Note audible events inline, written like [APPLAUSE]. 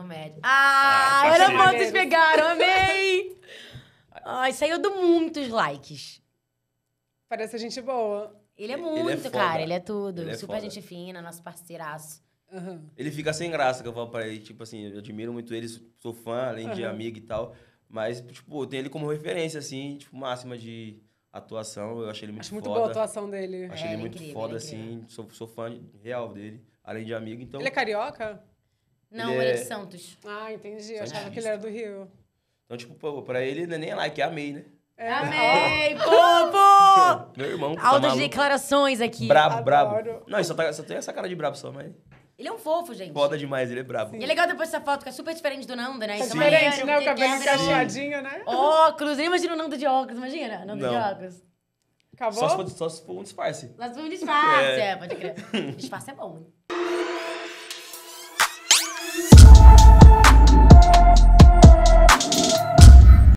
comédia. Ah, ah era bom, vocês pegaram, amei! Ai, saiu do muitos likes. Parece gente boa. Ele é muito, ele é cara, ele é tudo. Ele é Super foda. gente fina, nosso parceiraço. Uhum. Ele fica sem graça, que eu falo pra ele, tipo assim, eu admiro muito ele, sou fã, além uhum. de amigo e tal. Mas, tipo, eu tenho ele como referência, assim, tipo, máxima de atuação. Eu achei ele muito Acho foda. muito boa a atuação dele. Achei é, ele, é muito incrível, foda, é assim, sou, sou fã real dele, além de amigo, então... Ele é carioca? Não, ele, ele é de Santos. Ah, entendi. Eu achava que ele era do Rio. Então, tipo, pô, pra ele não é nem lá, que é amei, né? É. Amei, [LAUGHS] povo! [LAUGHS] Meu irmão. Tá Altas declarações aqui. Brabo, brabo. Não, ele só, tá, só tem essa cara de brabo só, mas. Ele é um fofo, gente. Foda demais, ele é brabo. Sim. E é legal depois essa foto, que é super diferente do Nanda, né? É então, diferente, né? O cabelo encaixadinho, né? Óculos. Eu imagino o Nanda de óculos, imagina? Nanda não. de óculos. Acabou? Só se for, só se for um disfarce. Mas um disfarce, [LAUGHS] é. é, pode crer. Disfarce é bom, hein?